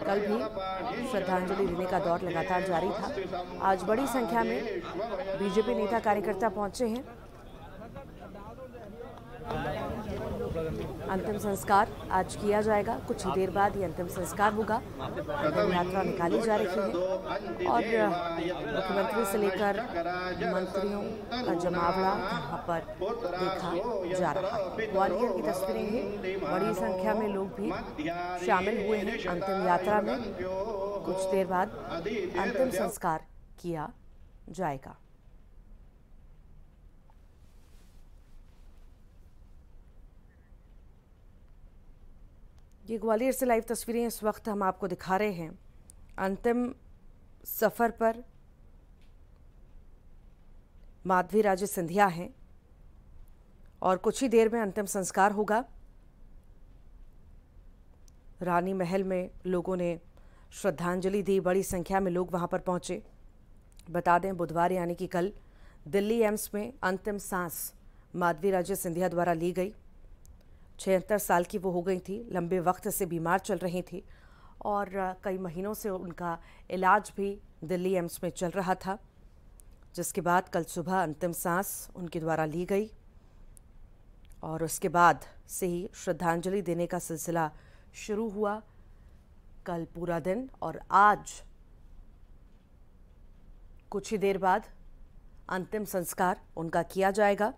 कल भी श्रद्धांजलि देने का दौर लगातार जारी था आज बड़ी संख्या में बीजेपी नेता कार्यकर्ता पहुंचे हैं अंतिम संस्कार आज किया जाएगा कुछ ही देर बाद ये अंतिम संस्कार होगा यात्रा निकाली जा रही है और मुख्यमंत्री से लेकर मंत्रियों का जमावड़ा यहाँ पर देखा जा रहा है ग्वालियर की तस्वीरें हैं बड़ी संख्या में लोग भी शामिल हुए हैं अंतिम यात्रा में कुछ देर बाद अंतिम संस्कार किया जाएगा ये ग्वालियर से लाइव तस्वीरें इस वक्त हम आपको दिखा रहे हैं अंतिम सफ़र पर माधवी राजे सिंधिया हैं और कुछ ही देर में अंतिम संस्कार होगा रानी महल में लोगों ने श्रद्धांजलि दी बड़ी संख्या में लोग वहाँ पर पहुंचे बता दें बुधवार यानी कि कल दिल्ली एम्स में अंतिम सांस माधवी राजे सिंधिया द्वारा ली गई छिहत्तर साल की वो हो गई थी लंबे वक्त से बीमार चल रही थी और कई महीनों से उनका इलाज भी दिल्ली एम्स में चल रहा था जिसके बाद कल सुबह अंतिम सांस उनके द्वारा ली गई और उसके बाद से ही श्रद्धांजलि देने का सिलसिला शुरू हुआ कल पूरा दिन और आज कुछ ही देर बाद अंतिम संस्कार उनका किया जाएगा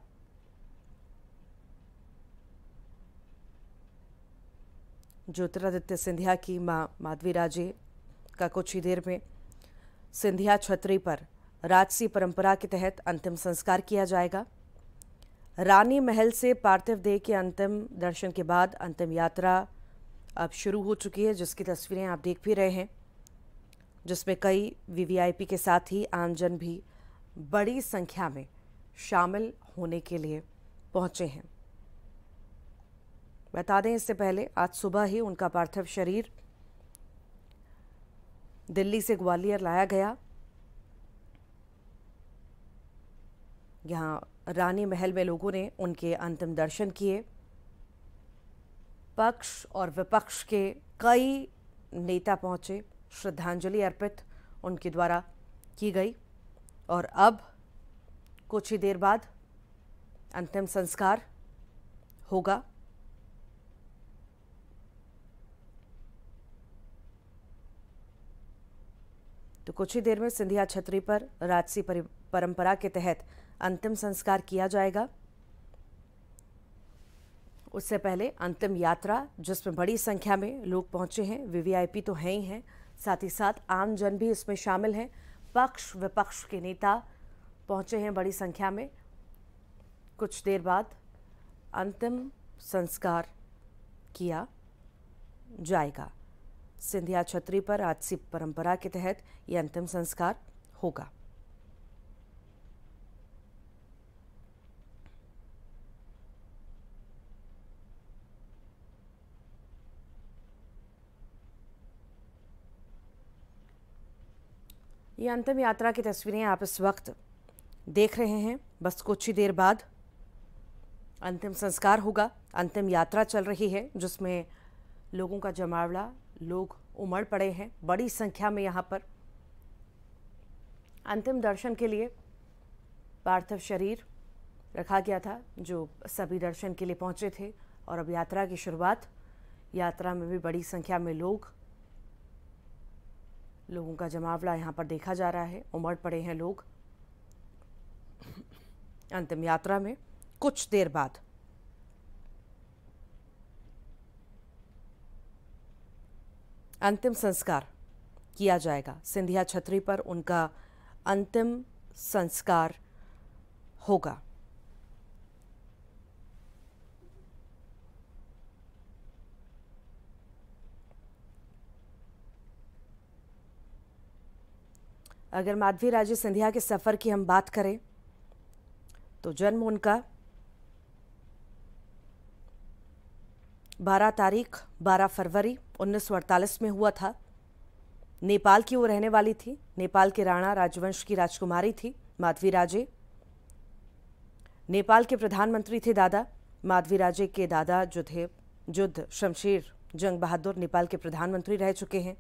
ज्योतिरादित्य सिंधिया की माँ माधवी राजे का कुछ ही देर में सिंधिया छतरी पर राजसी परंपरा के तहत अंतिम संस्कार किया जाएगा रानी महल से पार्थिव देह के अंतिम दर्शन के बाद अंतिम यात्रा अब शुरू हो चुकी है जिसकी तस्वीरें आप देख भी रहे हैं जिसमें कई वीवीआईपी के साथ ही आमजन भी बड़ी संख्या में शामिल होने के लिए पहुंचे हैं बता दें इससे पहले आज सुबह ही उनका पार्थिव शरीर दिल्ली से ग्वालियर लाया गया यहाँ रानी महल में लोगों ने उनके अंतिम दर्शन किए पक्ष और विपक्ष के कई नेता पहुंचे श्रद्धांजलि अर्पित उनके द्वारा की गई और अब कुछ ही देर बाद अंतिम संस्कार होगा तो कुछ ही देर में सिंधिया छतरी पर राजसी परंपरा के तहत अंतिम संस्कार किया जाएगा उससे पहले अंतिम यात्रा जिसमें बड़ी संख्या में लोग पहुंचे हैं वीवीआईपी तो हैं ही हैं साथ ही साथ आम जन भी इसमें शामिल हैं पक्ष विपक्ष के नेता पहुंचे हैं बड़ी संख्या में कुछ देर बाद अंतिम संस्कार किया जाएगा सिंधिया छतरी पर आज परंपरा के तहत ये अंतिम संस्कार होगा ये अंतिम यात्रा की तस्वीरें आप इस वक्त देख रहे हैं बस कुछ ही देर बाद अंतिम संस्कार होगा अंतिम यात्रा चल रही है जिसमें लोगों का जमावड़ा लोग उमड़ पड़े हैं बड़ी संख्या में यहाँ पर अंतिम दर्शन के लिए पार्थिव शरीर रखा गया था जो सभी दर्शन के लिए पहुँचे थे और अब यात्रा की शुरुआत यात्रा में भी बड़ी संख्या में लोग लोगों का जमावड़ा यहाँ पर देखा जा रहा है उमड़ पड़े हैं लोग अंतिम यात्रा में कुछ देर बाद अंतिम संस्कार किया जाएगा सिंधिया छतरी पर उनका अंतिम संस्कार होगा अगर माधवी राजे सिंधिया के सफ़र की हम बात करें तो जन्म उनका 12 तारीख 12 फरवरी 1948 में हुआ था नेपाल की वो रहने वाली थी नेपाल के राणा राजवंश की राजकुमारी थी माधवी राजे नेपाल के प्रधानमंत्री थे दादा माधवी राजे के दादा जो थे युद्ध शमशेर जंग बहादुर नेपाल के प्रधानमंत्री रह चुके हैं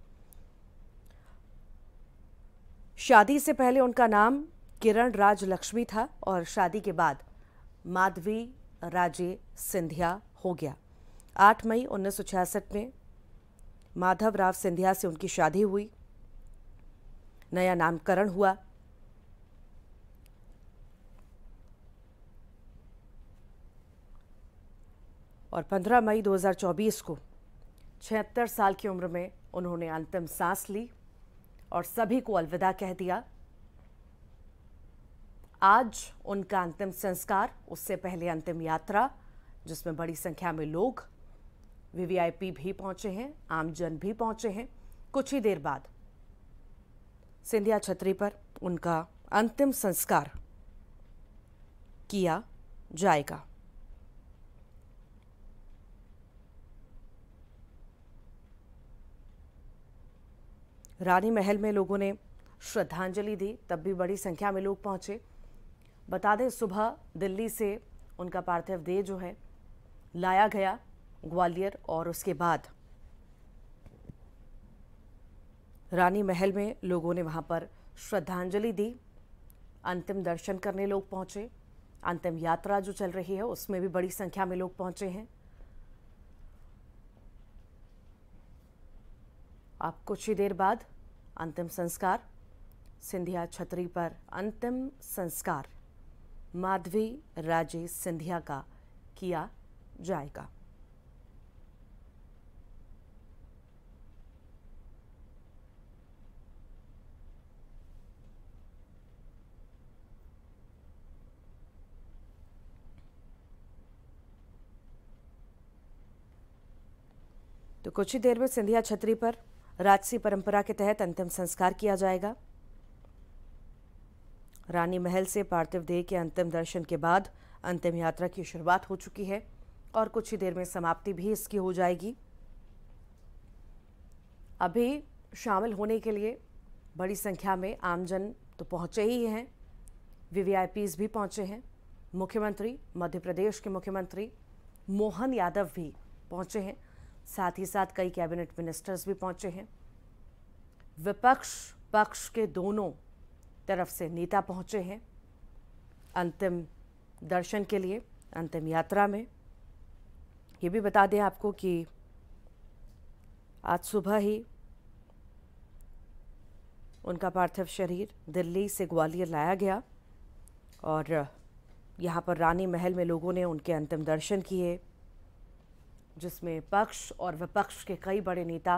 शादी से पहले उनका नाम किरण राज लक्ष्मी था और शादी के बाद माधवी राजे सिंधिया हो गया 8 मई उन्नीस में माधव राव सिंधिया से उनकी शादी हुई नया नामकरण हुआ और 15 मई 2024 को छिहत्तर साल की उम्र में उन्होंने अंतिम सांस ली और सभी को अलविदा कह दिया आज उनका अंतिम संस्कार उससे पहले अंतिम यात्रा जिसमें बड़ी संख्या में लोग वीवीआईपी भी पहुंचे हैं आमजन भी पहुंचे हैं कुछ ही देर बाद सिंधिया छतरी पर उनका अंतिम संस्कार किया जाएगा रानी महल में लोगों ने श्रद्धांजलि दी तब भी बड़ी संख्या में लोग पहुंचे बता दें सुबह दिल्ली से उनका पार्थिव देह जो है लाया गया ग्वालियर और उसके बाद रानी महल में लोगों ने वहाँ पर श्रद्धांजलि दी अंतिम दर्शन करने लोग पहुँचे अंतिम यात्रा जो चल रही है उसमें भी बड़ी संख्या में लोग पहुँचे हैं अब कुछ ही देर बाद अंतिम संस्कार सिंधिया छतरी पर अंतिम संस्कार माधवी राजे सिंधिया का किया जाएगा तो कुछ ही देर में सिंधिया छतरी पर राजसी परंपरा के तहत अंतिम संस्कार किया जाएगा रानी महल से पार्थिव देह के अंतिम दर्शन के बाद अंतिम यात्रा की शुरुआत हो चुकी है और कुछ ही देर में समाप्ति भी इसकी हो जाएगी अभी शामिल होने के लिए बड़ी संख्या में आमजन तो पहुंचे ही हैं वी भी पहुंचे हैं मुख्यमंत्री मध्य प्रदेश के मुख्यमंत्री मोहन यादव भी पहुंचे हैं साथ ही साथ कई कैबिनेट मिनिस्टर्स भी पहुंचे हैं विपक्ष पक्ष के दोनों तरफ से नेता पहुंचे हैं अंतिम दर्शन के लिए अंतिम यात्रा में ये भी बता दें आपको कि आज सुबह ही उनका पार्थिव शरीर दिल्ली से ग्वालियर लाया गया और यहाँ पर रानी महल में लोगों ने उनके अंतिम दर्शन किए जिसमें पक्ष और विपक्ष के कई बड़े नेता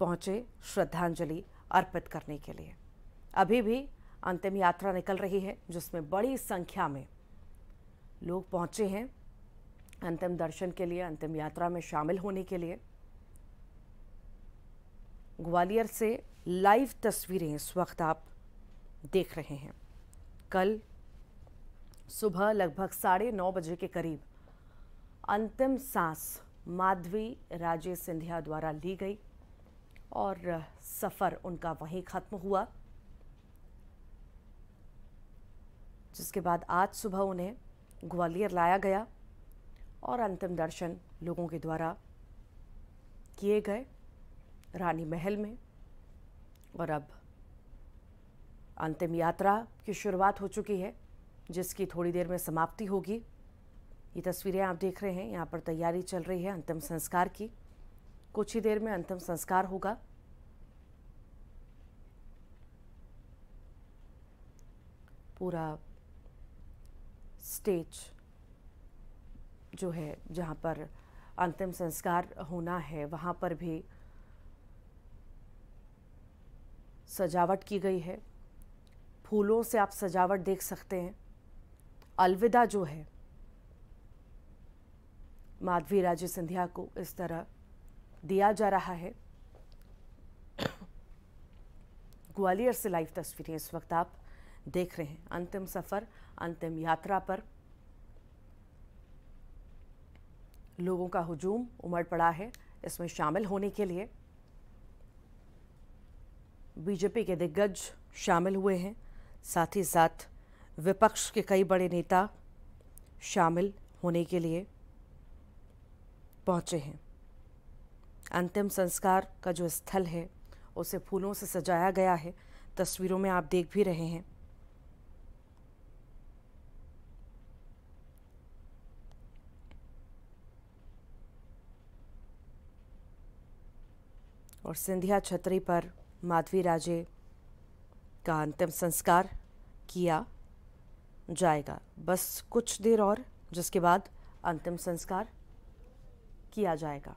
पहुंचे श्रद्धांजलि अर्पित करने के लिए अभी भी अंतिम यात्रा निकल रही है जिसमें बड़ी संख्या में लोग पहुंचे हैं अंतिम दर्शन के लिए अंतिम यात्रा में शामिल होने के लिए ग्वालियर से लाइव तस्वीरें इस वक्त आप देख रहे हैं कल सुबह लगभग साढ़े नौ बजे के करीब अंतिम सांस माधवी राजे सिंधिया द्वारा ली गई और सफ़र उनका वहीं ख़त्म हुआ जिसके बाद आज सुबह उन्हें ग्वालियर लाया गया और अंतिम दर्शन लोगों के द्वारा किए गए रानी महल में और अब अंतिम यात्रा की शुरुआत हो चुकी है जिसकी थोड़ी देर में समाप्ति होगी ये तस्वीरें आप देख रहे हैं यहाँ पर तैयारी चल रही है अंतिम संस्कार की कुछ ही देर में अंतिम संस्कार होगा पूरा स्टेज जो है जहाँ पर अंतिम संस्कार होना है वहाँ पर भी सजावट की गई है फूलों से आप सजावट देख सकते हैं अलविदा जो है माधवी राजे सिंधिया को इस तरह दिया जा रहा है ग्वालियर से लाइव तस्वीरें इस वक्त आप देख रहे हैं अंतिम सफ़र अंतिम यात्रा पर लोगों का हुजूम उमड़ पड़ा है इसमें शामिल होने के लिए बीजेपी के दिग्गज शामिल हुए हैं साथ ही साथ विपक्ष के कई बड़े नेता शामिल होने के लिए पहुँचे हैं अंतिम संस्कार का जो स्थल है उसे फूलों से सजाया गया है तस्वीरों में आप देख भी रहे हैं और सिंधिया छतरी पर माधवी राजे का अंतिम संस्कार किया जाएगा बस कुछ देर और जिसके बाद अंतिम संस्कार किया जाएगा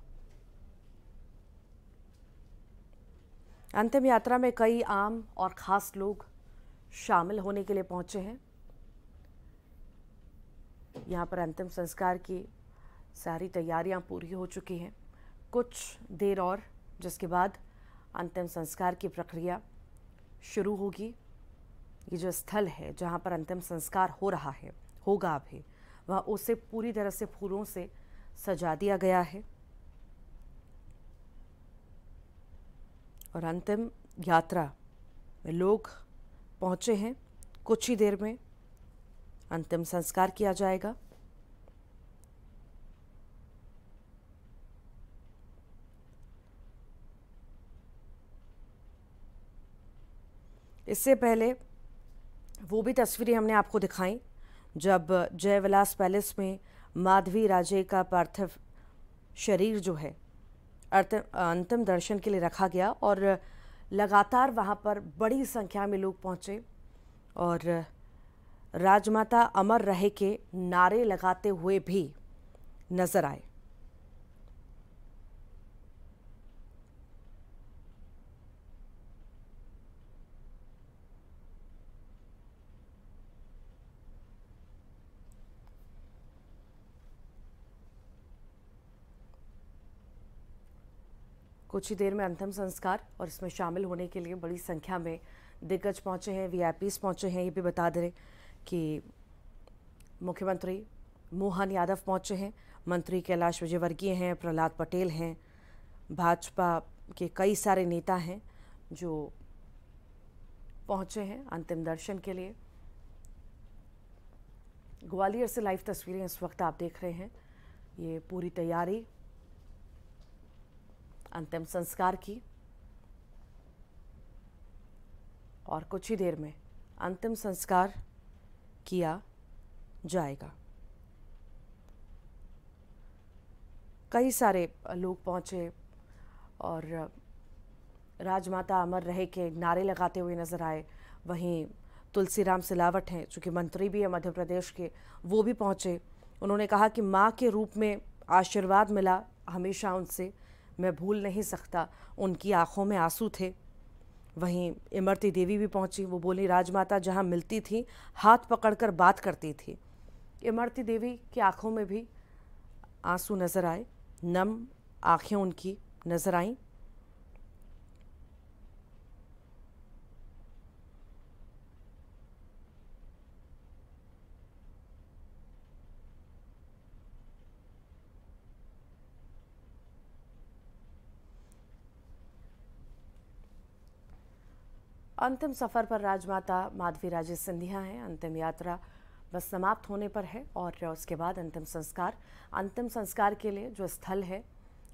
अंतिम यात्रा में कई आम और ख़ास लोग शामिल होने के लिए पहुंचे हैं यहाँ पर अंतिम संस्कार की सारी तैयारियां पूरी हो चुकी हैं कुछ देर और जिसके बाद अंतिम संस्कार की प्रक्रिया शुरू होगी ये जो स्थल है जहाँ पर अंतिम संस्कार हो रहा है होगा अभी वह उसे पूरी तरह से फूलों से सजा दिया गया है और अंतिम यात्रा में लोग पहुँचे हैं कुछ ही देर में अंतिम संस्कार किया जाएगा इससे पहले वो भी तस्वीरें हमने आपको दिखाई जब जयविलास पैलेस में माधवी राजे का पार्थिव शरीर जो है अंतिम दर्शन के लिए रखा गया और लगातार वहाँ पर बड़ी संख्या में लोग पहुँचे और राजमाता अमर रहे के नारे लगाते हुए भी नज़र आए कुछ ही देर में अंतिम संस्कार और इसमें शामिल होने के लिए बड़ी संख्या में दिग्गज पहुंचे हैं वीआईपीस पहुंचे हैं ये भी बता दें कि मुख्यमंत्री मोहन यादव पहुंचे हैं मंत्री कैलाश विजयवर्गीय हैं प्रहलाद पटेल हैं भाजपा के कई सारे नेता हैं जो पहुंचे हैं अंतिम दर्शन के लिए ग्वालियर से लाइव तस्वीरें इस वक्त आप देख रहे हैं ये पूरी तैयारी अंतिम संस्कार की और कुछ ही देर में अंतिम संस्कार किया जाएगा कई सारे लोग पहुँचे और राजमाता अमर रहे के नारे लगाते हुए नजर आए वहीं तुलसीराम सिलावट हैं चूंकि मंत्री भी हैं मध्य प्रदेश के वो भी पहुँचे उन्होंने कहा कि माँ के रूप में आशीर्वाद मिला हमेशा उनसे मैं भूल नहीं सकता उनकी आंखों में आंसू थे वहीं इमरती देवी भी पहुंची वो बोली राजमाता जहां मिलती थी हाथ पकड़कर बात करती थी इमरती देवी की आंखों में भी आंसू नज़र आए नम आंखें उनकी नज़र आईं अंतिम सफ़र पर राजमाता माधवी राजे सिंधिया हैं अंतिम यात्रा बस समाप्त होने पर है और उसके बाद अंतिम संस्कार अंतिम संस्कार के लिए जो स्थल है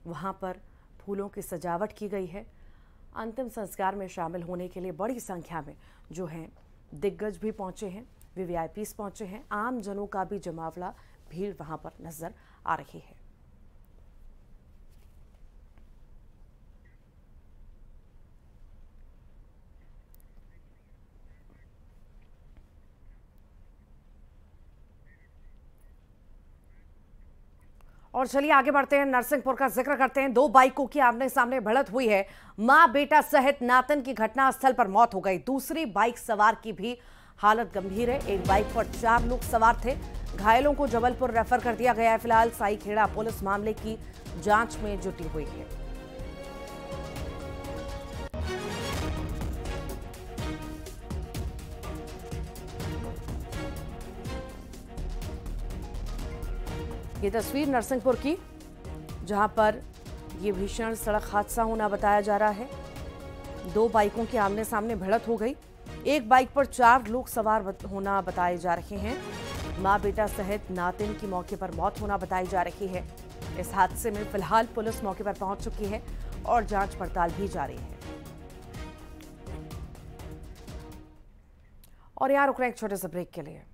वहाँ पर फूलों की सजावट की गई है अंतिम संस्कार में शामिल होने के लिए बड़ी संख्या में जो हैं दिग्गज भी पहुँचे हैं वी वी पहुँचे हैं आम जनों का भी जमावड़ा भीड़ वहाँ पर नज़र आ रही है और चलिए आगे बढ़ते हैं नरसिंहपुर का जिक्र करते हैं दो बाइकों की आमने सामने भड़त हुई है मां बेटा सहित नातन की घटना स्थल पर मौत हो गई दूसरी बाइक सवार की भी हालत गंभीर है एक बाइक पर चार लोग सवार थे घायलों को जबलपुर रेफर कर दिया गया है फिलहाल साईखेड़ा पुलिस मामले की जांच में जुटी हुई है ये तस्वीर नरसिंहपुर की जहां पर ये भीषण सड़क हादसा होना बताया जा रहा है दो बाइकों के आमने सामने भिड़त हो गई एक बाइक पर चार लोग सवार होना बताए जा रहे हैं माँ बेटा सहित नातिन की मौके पर मौत होना बताई जा रही है इस हादसे में फिलहाल पुलिस मौके पर पहुंच चुकी है और जांच पड़ताल भी जारी है और यहां रुक रहे हैं एक छोटे से ब्रेक के लिए